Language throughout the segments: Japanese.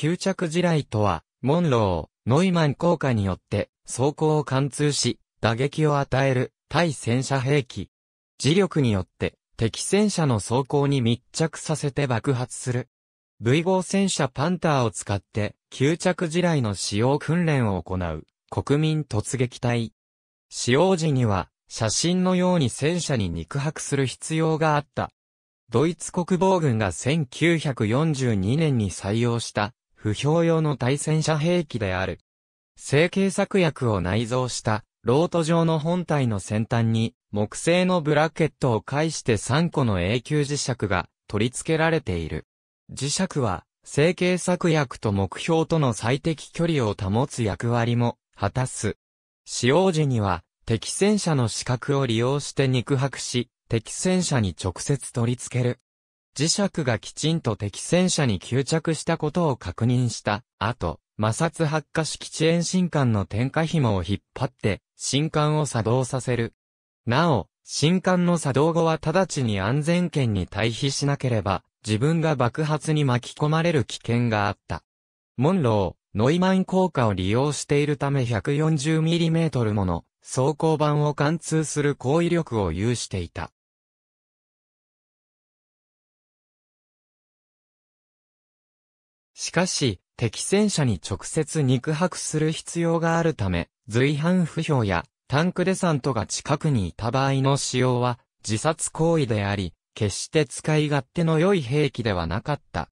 吸着地雷とは、モンロー、ノイマン効果によって、装甲を貫通し、打撃を与える、対戦車兵器。磁力によって、敵戦車の装甲に密着させて爆発する。V5 戦車パンターを使って、吸着地雷の使用訓練を行う、国民突撃隊。使用時には、写真のように戦車に肉薄する必要があった。ドイツ国防軍が1942年に採用した不評用の対戦車兵器である。成形作薬を内蔵したロート状の本体の先端に木製のブラケットを介して3個の永久磁石が取り付けられている。磁石は成形作薬と目標との最適距離を保つ役割も果たす。使用時には敵戦車の資格を利用して肉薄し、敵戦車に直接取り付ける。磁石がきちんと敵戦車に吸着したことを確認した。後、摩擦発火式遅延新管の点火紐を引っ張って、新管を作動させる。なお、新管の作動後は直ちに安全圏に退避しなければ、自分が爆発に巻き込まれる危険があった。モンロー、ノイマン効果を利用しているため 140mm もの装甲板を貫通する高威力を有していた。しかし、敵戦車に直接肉薄する必要があるため、随伴不評やタンクデサントが近くにいた場合の使用は自殺行為であり、決して使い勝手の良い兵器ではなかった。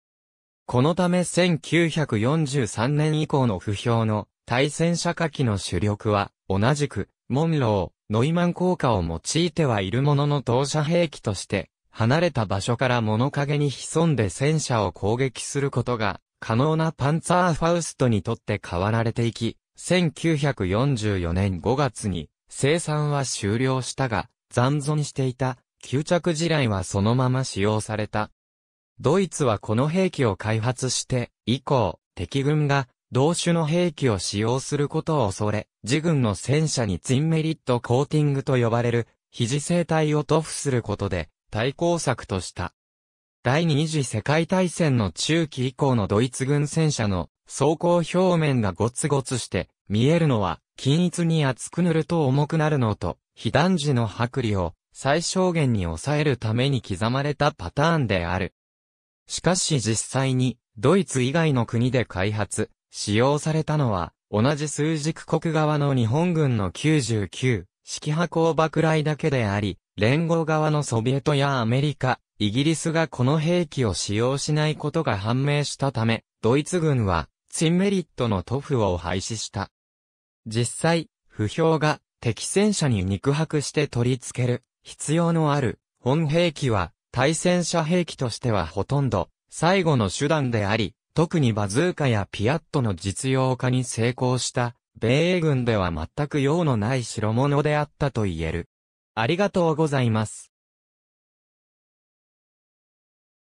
このため1943年以降の不評の対戦車火器の主力は同じくモンロー、ノイマン効果を用いてはいるものの同射兵器として離れた場所から物陰に潜んで戦車を攻撃することが可能なパンツァーファウストにとって変わられていき、1944年5月に生産は終了したが、残存していた吸着地雷はそのまま使用された。ドイツはこの兵器を開発して以降、敵軍が同種の兵器を使用することを恐れ、自軍の戦車にツインメリットコーティングと呼ばれる、肘生体を塗布することで対抗策とした。第二次世界大戦の中期以降のドイツ軍戦車の装甲表面がゴツゴツして見えるのは均一に厚く塗ると重くなるのと被弾時の剥離を最小限に抑えるために刻まれたパターンである。しかし実際にドイツ以外の国で開発、使用されたのは同じ数軸国側の日本軍の99式破鋼爆雷だけであり、連合側のソビエトやアメリカ、イギリスがこの兵器を使用しないことが判明したため、ドイツ軍は、ツンメリットの塗布を廃止した。実際、不評が敵戦車に肉薄して取り付ける必要のある本兵器は対戦車兵器としてはほとんど最後の手段であり、特にバズーカやピアットの実用化に成功した米英軍では全く用のない代物であったと言える。ありがとうございます。